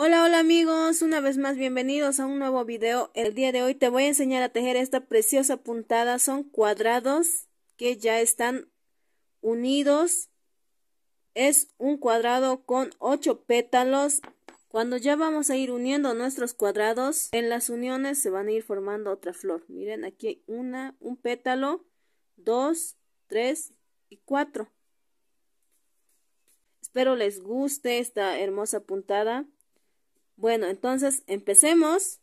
Hola, hola amigos, una vez más bienvenidos a un nuevo video. El día de hoy te voy a enseñar a tejer esta preciosa puntada. Son cuadrados que ya están unidos. Es un cuadrado con 8 pétalos. Cuando ya vamos a ir uniendo nuestros cuadrados, en las uniones se van a ir formando otra flor. Miren, aquí hay una, un pétalo, dos, tres y cuatro. Espero les guste esta hermosa puntada. Bueno, entonces empecemos.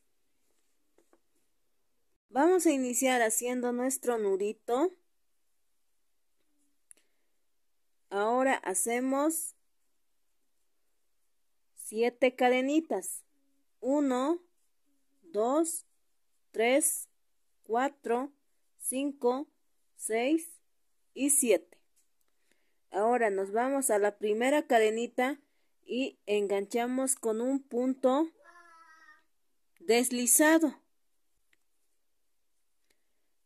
Vamos a iniciar haciendo nuestro nudito. Ahora hacemos 7 cadenitas. 1, 2, 3, 4, 5, 6 y 7. Ahora nos vamos a la primera cadenita y enganchamos con un punto deslizado.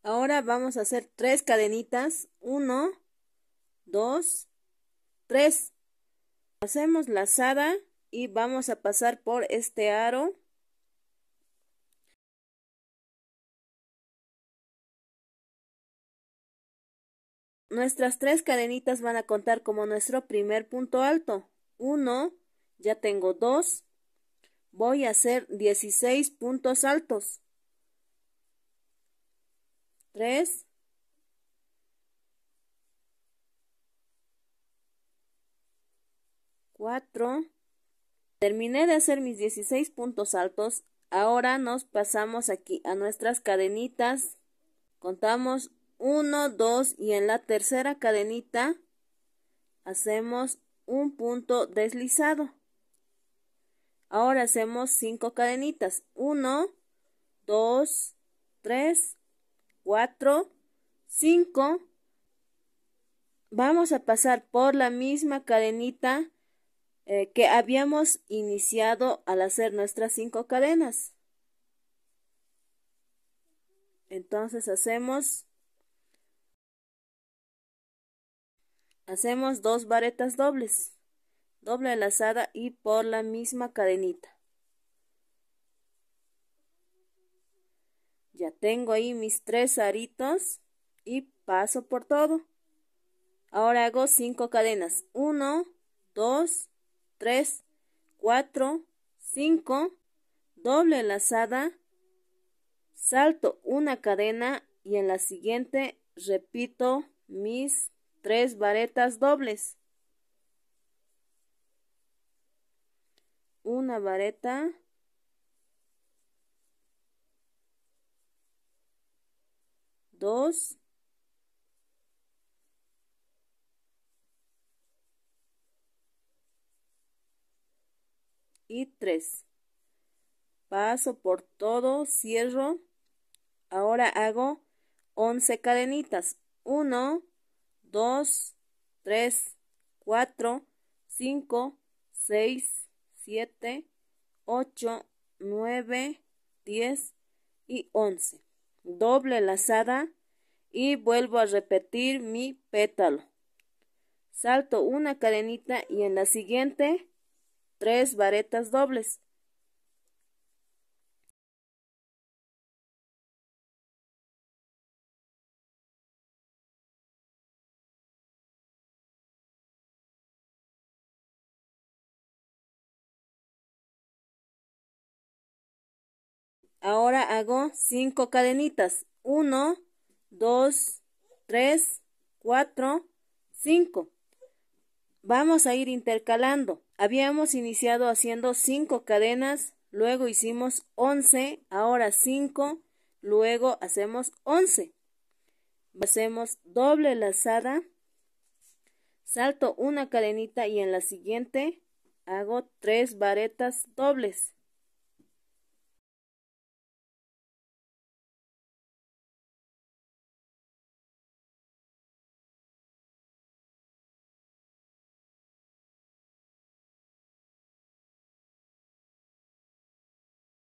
Ahora vamos a hacer tres cadenitas. Uno, dos, tres. Hacemos lazada y vamos a pasar por este aro. Nuestras tres cadenitas van a contar como nuestro primer punto alto. Uno, ya tengo 2, Voy a hacer 16 puntos altos. 3. 4. Terminé de hacer mis 16 puntos altos. Ahora nos pasamos aquí a nuestras cadenitas. Contamos 1, 2 y en la tercera cadenita hacemos un punto deslizado. Ahora hacemos 5 cadenitas. 1, 2, 3, 4, 5. Vamos a pasar por la misma cadenita eh, que habíamos iniciado al hacer nuestras 5 cadenas. Entonces hacemos hacemos dos varetas dobles doble lazada y por la misma cadenita. Ya tengo ahí mis tres aritos y paso por todo. Ahora hago cinco cadenas. uno, dos, tres, cuatro, cinco doble lazada salto una cadena y en la siguiente repito mis tres varetas dobles. una vareta dos y tres paso por todo cierro ahora hago 11 cadenitas 1 2 3 4 5 6 7, 8, 9, 10 y 11. Doble lazada y vuelvo a repetir mi pétalo. Salto una cadenita y en la siguiente tres varetas dobles. Ahora hago 5 cadenitas. 1, 2, 3, 4, 5. Vamos a ir intercalando. Habíamos iniciado haciendo 5 cadenas, luego hicimos 11, ahora 5, luego hacemos 11. Hacemos doble lazada, salto una cadenita y en la siguiente hago 3 varetas dobles.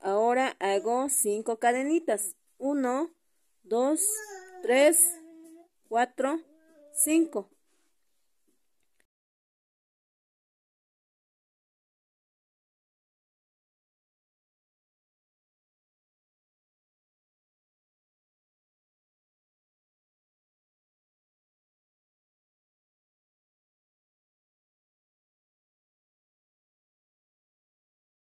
Ahora hago 5 cadenitas. 1, 2, 3, 4, 5.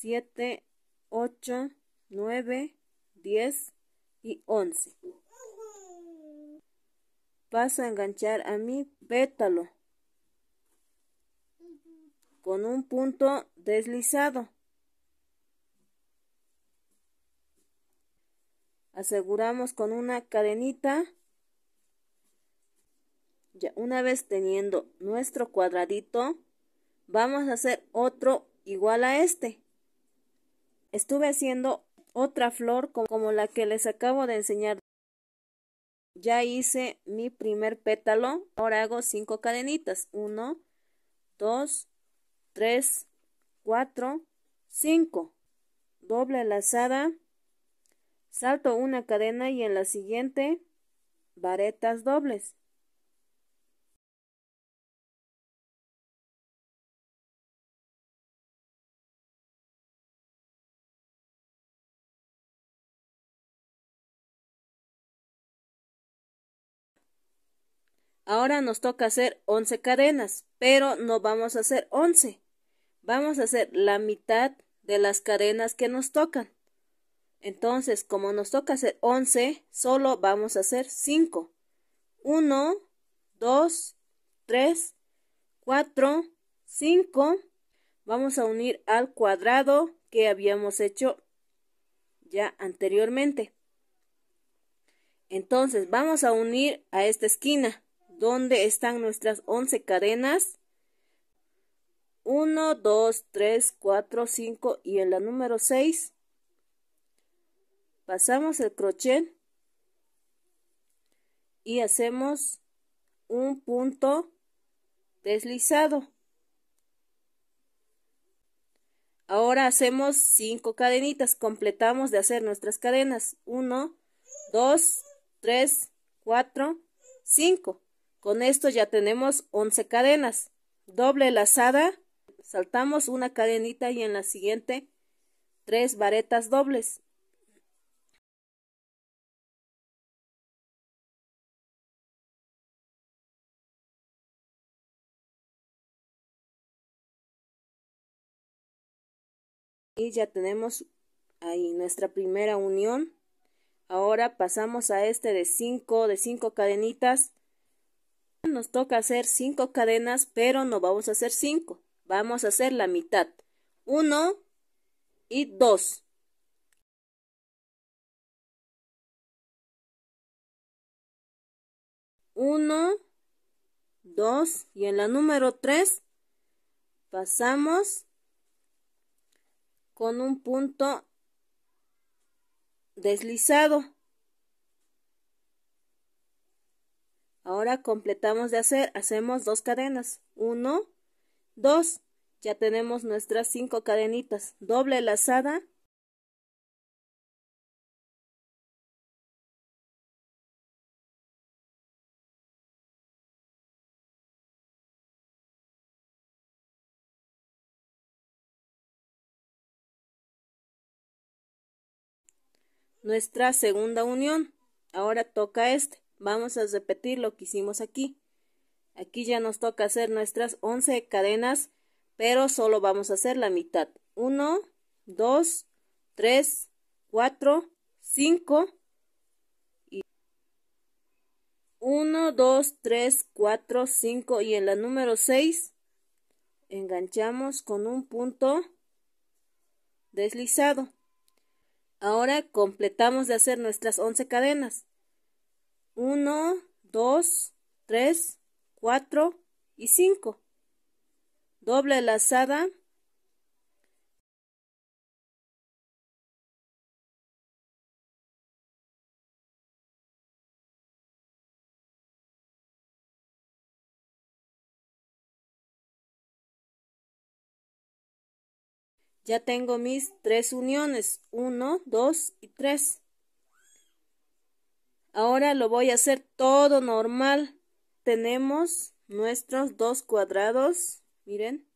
7, 8, 9, 10 y 11. Vas a enganchar a mi pétalo con un punto deslizado. Aseguramos con una cadenita. Ya una vez teniendo nuestro cuadradito, vamos a hacer otro igual a este. Estuve haciendo otra flor como la que les acabo de enseñar. Ya hice mi primer pétalo, ahora hago cinco cadenitas. Uno, dos, tres, cuatro, cinco. Doble lazada, salto una cadena y en la siguiente varetas dobles. Ahora nos toca hacer 11 cadenas, pero no vamos a hacer 11. Vamos a hacer la mitad de las cadenas que nos tocan. Entonces, como nos toca hacer 11, solo vamos a hacer 5. 1, 2, 3, 4, 5. Vamos a unir al cuadrado que habíamos hecho ya anteriormente. Entonces, vamos a unir a esta esquina. ¿Dónde están nuestras 11 cadenas? 1, 2, 3, 4, 5 y en la número 6 pasamos el crochet y hacemos un punto deslizado. Ahora hacemos 5 cadenitas, completamos de hacer nuestras cadenas. 1, 2, 3, 4, 5. Con esto ya tenemos 11 cadenas. Doble lazada, saltamos una cadenita y en la siguiente tres varetas dobles. y ya tenemos ahí nuestra primera unión ahora pasamos a este de 5 de 5 cadenitas nos toca hacer cinco cadenas, pero no vamos a hacer cinco. Vamos a hacer la mitad. Uno y dos. Uno, dos, y en la número tres pasamos con un punto deslizado Ahora completamos de hacer, hacemos dos cadenas. uno, dos, Ya tenemos nuestras cinco cadenitas. Doble lazada. Nuestra segunda unión. Ahora toca este. Vamos a repetir lo que hicimos aquí. Aquí ya nos toca hacer nuestras 11 cadenas, pero solo vamos a hacer la mitad. 1, 2, 3, 4, 5 1, 2, 3, 4, 5 y en la número 6 enganchamos con un punto deslizado. Ahora completamos de hacer nuestras 11 cadenas. 1, 2, 3, 4 y 5. Doble lazada. Ya tengo mis tres uniones, 1, 2 y 3. Ahora lo voy a hacer todo normal. Tenemos nuestros dos cuadrados. Miren.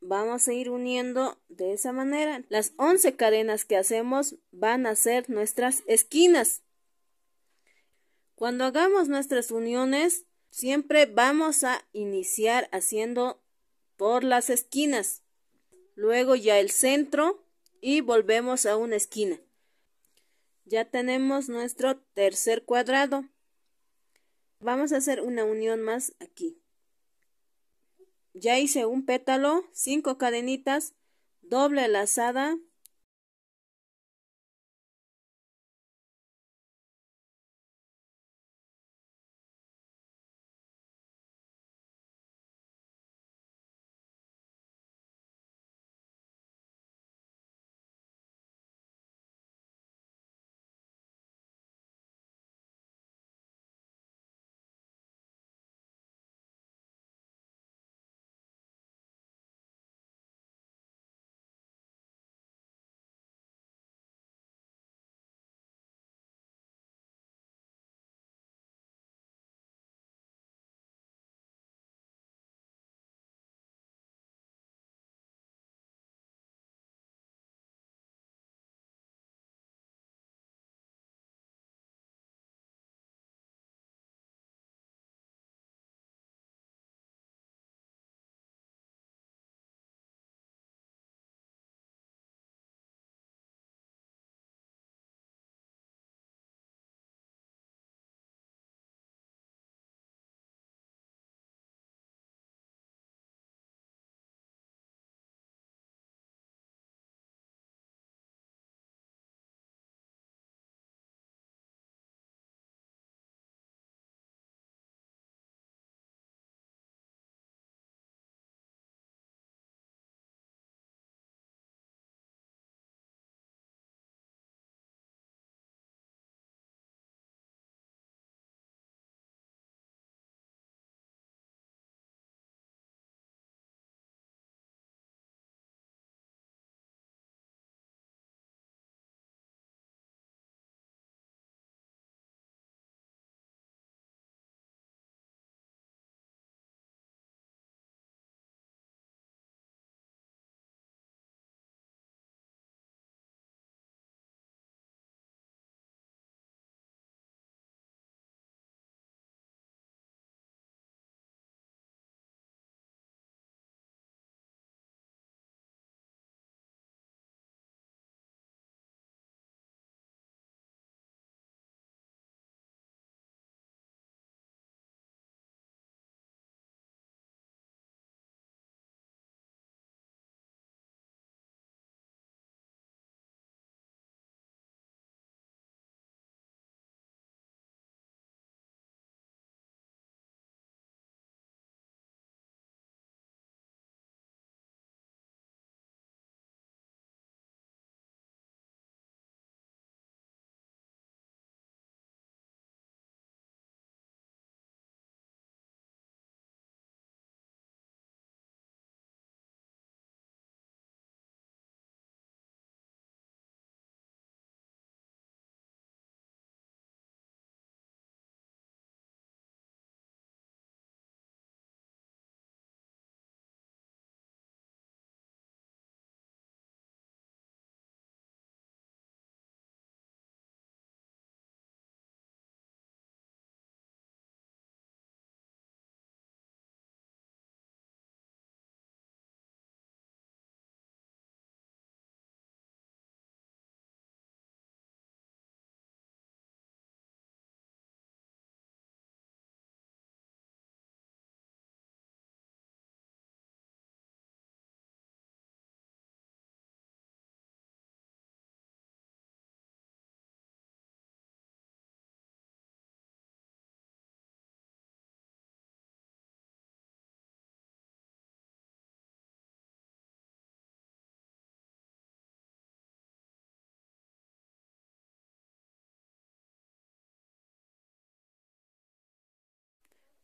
Vamos a ir uniendo de esa manera. Las 11 cadenas que hacemos van a ser nuestras esquinas. Cuando hagamos nuestras uniones, siempre vamos a iniciar haciendo por las esquinas. Luego ya el centro y volvemos a una esquina. Ya tenemos nuestro tercer cuadrado. Vamos a hacer una unión más aquí. Ya hice un pétalo, 5 cadenitas, doble lazada,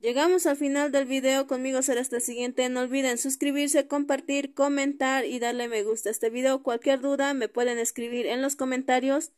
Llegamos al final del video, conmigo será hasta el siguiente, no olviden suscribirse, compartir, comentar y darle me gusta a este video, cualquier duda me pueden escribir en los comentarios.